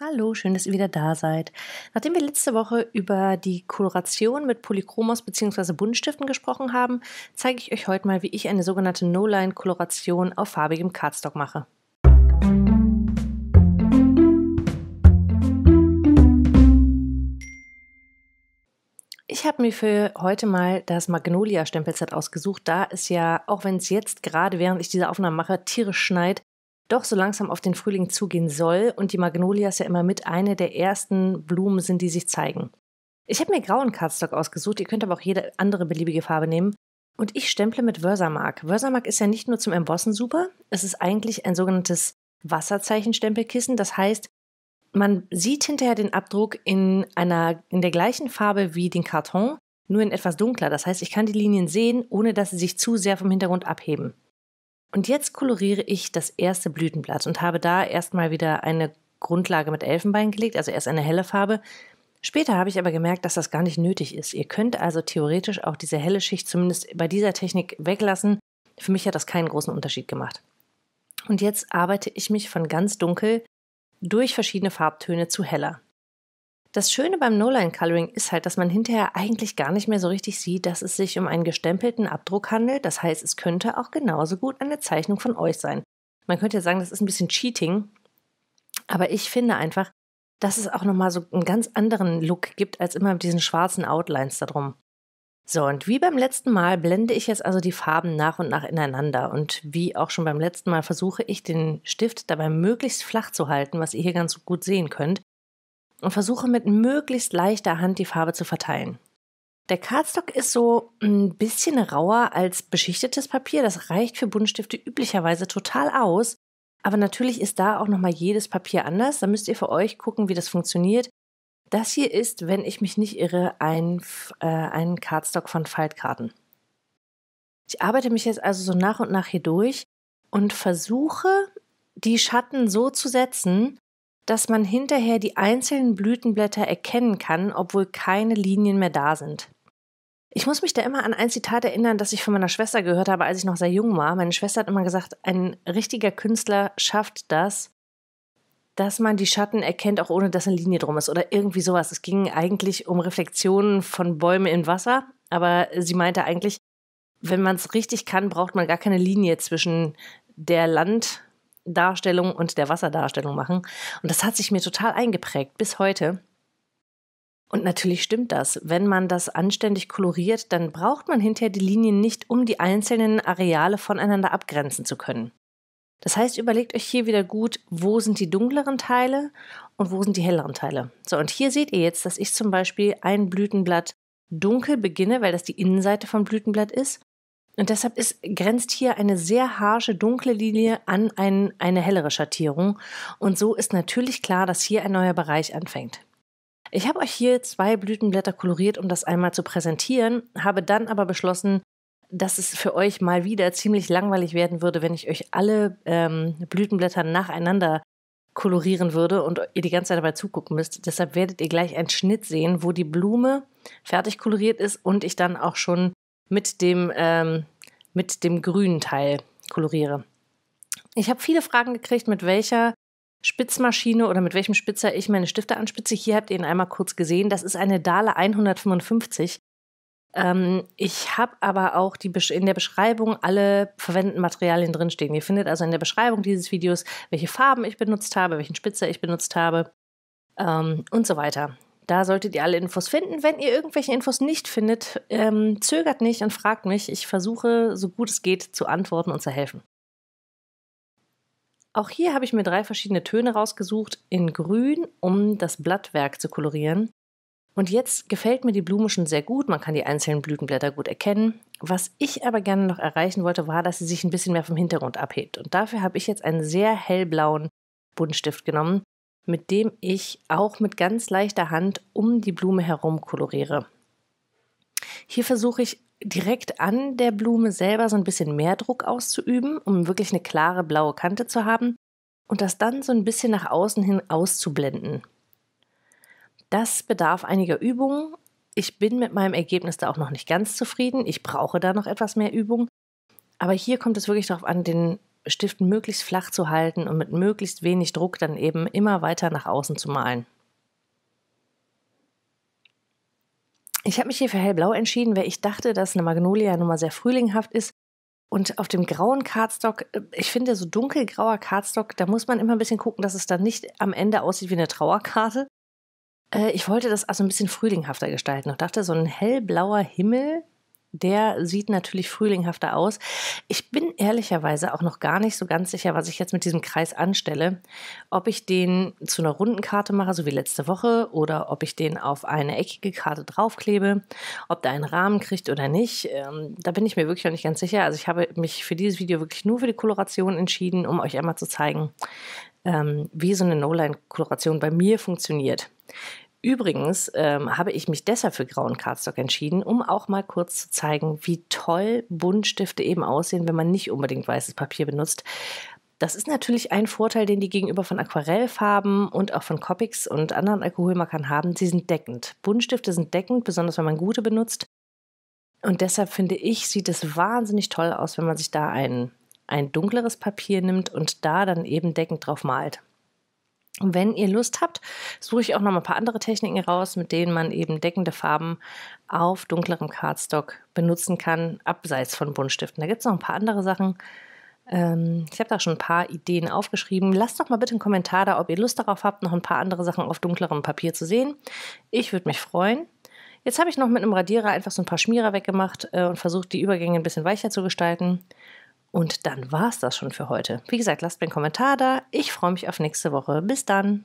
Hallo, schön, dass ihr wieder da seid. Nachdem wir letzte Woche über die Koloration mit Polychromos bzw. Buntstiften gesprochen haben, zeige ich euch heute mal, wie ich eine sogenannte No-Line-Koloration auf farbigem Cardstock mache. Ich habe mir für heute mal das Magnolia-Stempelset ausgesucht, da es ja, auch wenn es jetzt gerade während ich diese Aufnahme mache, tierisch schneit, doch so langsam auf den Frühling zugehen soll und die Magnolias ja immer mit eine der ersten Blumen sind, die sich zeigen. Ich habe mir grauen Cardstock ausgesucht, ihr könnt aber auch jede andere beliebige Farbe nehmen. Und ich stemple mit Versamark. Versamark ist ja nicht nur zum Embossen super, es ist eigentlich ein sogenanntes Wasserzeichenstempelkissen. Das heißt, man sieht hinterher den Abdruck in, einer, in der gleichen Farbe wie den Karton, nur in etwas dunkler. Das heißt, ich kann die Linien sehen, ohne dass sie sich zu sehr vom Hintergrund abheben. Und jetzt koloriere ich das erste Blütenblatt und habe da erstmal wieder eine Grundlage mit Elfenbein gelegt, also erst eine helle Farbe. Später habe ich aber gemerkt, dass das gar nicht nötig ist. Ihr könnt also theoretisch auch diese helle Schicht zumindest bei dieser Technik weglassen. Für mich hat das keinen großen Unterschied gemacht. Und jetzt arbeite ich mich von ganz dunkel durch verschiedene Farbtöne zu heller. Das Schöne beim No-Line-Coloring ist halt, dass man hinterher eigentlich gar nicht mehr so richtig sieht, dass es sich um einen gestempelten Abdruck handelt. Das heißt, es könnte auch genauso gut eine Zeichnung von euch sein. Man könnte ja sagen, das ist ein bisschen Cheating, aber ich finde einfach, dass es auch nochmal so einen ganz anderen Look gibt, als immer mit diesen schwarzen Outlines da drum. So, und wie beim letzten Mal blende ich jetzt also die Farben nach und nach ineinander. Und wie auch schon beim letzten Mal versuche ich den Stift dabei möglichst flach zu halten, was ihr hier ganz gut sehen könnt und versuche mit möglichst leichter Hand die Farbe zu verteilen. Der Cardstock ist so ein bisschen rauer als beschichtetes Papier. Das reicht für Buntstifte üblicherweise total aus. Aber natürlich ist da auch nochmal jedes Papier anders. Da müsst ihr für euch gucken, wie das funktioniert. Das hier ist, wenn ich mich nicht irre, ein, äh, ein Cardstock von Faltkarten. Ich arbeite mich jetzt also so nach und nach hier durch und versuche, die Schatten so zu setzen, dass man hinterher die einzelnen Blütenblätter erkennen kann, obwohl keine Linien mehr da sind. Ich muss mich da immer an ein Zitat erinnern, das ich von meiner Schwester gehört habe, als ich noch sehr jung war. Meine Schwester hat immer gesagt, ein richtiger Künstler schafft das, dass man die Schatten erkennt, auch ohne dass eine Linie drum ist oder irgendwie sowas. Es ging eigentlich um Reflexionen von Bäumen im Wasser, aber sie meinte eigentlich, wenn man es richtig kann, braucht man gar keine Linie zwischen der Land, Darstellung und der Wasserdarstellung machen. Und das hat sich mir total eingeprägt bis heute. Und natürlich stimmt das. Wenn man das anständig koloriert, dann braucht man hinterher die Linien nicht, um die einzelnen Areale voneinander abgrenzen zu können. Das heißt, überlegt euch hier wieder gut, wo sind die dunkleren Teile und wo sind die helleren Teile. So, und hier seht ihr jetzt, dass ich zum Beispiel ein Blütenblatt dunkel beginne, weil das die Innenseite vom Blütenblatt ist, und deshalb ist, grenzt hier eine sehr harsche dunkle Linie an ein, eine hellere Schattierung. Und so ist natürlich klar, dass hier ein neuer Bereich anfängt. Ich habe euch hier zwei Blütenblätter koloriert, um das einmal zu präsentieren, habe dann aber beschlossen, dass es für euch mal wieder ziemlich langweilig werden würde, wenn ich euch alle ähm, Blütenblätter nacheinander kolorieren würde und ihr die ganze Zeit dabei zugucken müsst. Deshalb werdet ihr gleich einen Schnitt sehen, wo die Blume fertig koloriert ist und ich dann auch schon mit dem, ähm, mit dem grünen Teil koloriere. Ich habe viele Fragen gekriegt, mit welcher Spitzmaschine oder mit welchem Spitzer ich meine Stifte anspitze. Hier habt ihr ihn einmal kurz gesehen. Das ist eine Dale 155. Ähm, ich habe aber auch die in der Beschreibung alle verwendeten Materialien drinstehen. Ihr findet also in der Beschreibung dieses Videos, welche Farben ich benutzt habe, welchen Spitzer ich benutzt habe ähm, und so weiter. Da solltet ihr alle Infos finden. Wenn ihr irgendwelche Infos nicht findet, ähm, zögert nicht und fragt mich. Ich versuche, so gut es geht, zu antworten und zu helfen. Auch hier habe ich mir drei verschiedene Töne rausgesucht in grün, um das Blattwerk zu kolorieren. Und jetzt gefällt mir die Blume schon sehr gut, man kann die einzelnen Blütenblätter gut erkennen. Was ich aber gerne noch erreichen wollte, war, dass sie sich ein bisschen mehr vom Hintergrund abhebt. Und dafür habe ich jetzt einen sehr hellblauen Buntstift genommen, mit dem ich auch mit ganz leichter Hand um die Blume herum koloriere. Hier versuche ich direkt an der Blume selber so ein bisschen mehr Druck auszuüben, um wirklich eine klare blaue Kante zu haben und das dann so ein bisschen nach außen hin auszublenden. Das bedarf einiger Übungen. Ich bin mit meinem Ergebnis da auch noch nicht ganz zufrieden. Ich brauche da noch etwas mehr Übung. Aber hier kommt es wirklich darauf an, den Stift möglichst flach zu halten und mit möglichst wenig Druck dann eben immer weiter nach außen zu malen. Ich habe mich hier für hellblau entschieden, weil ich dachte, dass eine Magnolia nun mal sehr frühlinghaft ist. Und auf dem grauen Cardstock, äh, ich finde, so dunkelgrauer Cardstock, da muss man immer ein bisschen gucken, dass es dann nicht am Ende aussieht wie eine Trauerkarte. Äh, ich wollte das also ein bisschen frühlinghafter gestalten und dachte, so ein hellblauer Himmel der sieht natürlich frühlinghafter aus. Ich bin ehrlicherweise auch noch gar nicht so ganz sicher, was ich jetzt mit diesem Kreis anstelle. Ob ich den zu einer runden Karte mache, so wie letzte Woche, oder ob ich den auf eine eckige Karte draufklebe, ob der einen Rahmen kriegt oder nicht. Ähm, da bin ich mir wirklich noch nicht ganz sicher. Also ich habe mich für dieses Video wirklich nur für die Koloration entschieden, um euch einmal zu zeigen, ähm, wie so eine No-Line-Koloration bei mir funktioniert. Übrigens ähm, habe ich mich deshalb für grauen Cardstock entschieden, um auch mal kurz zu zeigen, wie toll Buntstifte eben aussehen, wenn man nicht unbedingt weißes Papier benutzt. Das ist natürlich ein Vorteil, den die gegenüber von Aquarellfarben und auch von Copics und anderen Alkoholmarkern haben. Sie sind deckend. Buntstifte sind deckend, besonders wenn man gute benutzt. Und deshalb finde ich, sieht es wahnsinnig toll aus, wenn man sich da ein, ein dunkleres Papier nimmt und da dann eben deckend drauf malt. Und wenn ihr Lust habt, suche ich auch noch mal ein paar andere Techniken raus, mit denen man eben deckende Farben auf dunklerem Cardstock benutzen kann, abseits von Buntstiften. Da gibt es noch ein paar andere Sachen. Ähm, ich habe da schon ein paar Ideen aufgeschrieben. Lasst doch mal bitte einen Kommentar da, ob ihr Lust darauf habt, noch ein paar andere Sachen auf dunklerem Papier zu sehen. Ich würde mich freuen. Jetzt habe ich noch mit einem Radierer einfach so ein paar Schmierer weggemacht äh, und versucht, die Übergänge ein bisschen weicher zu gestalten. Und dann war es das schon für heute. Wie gesagt, lasst mir einen Kommentar da. Ich freue mich auf nächste Woche. Bis dann.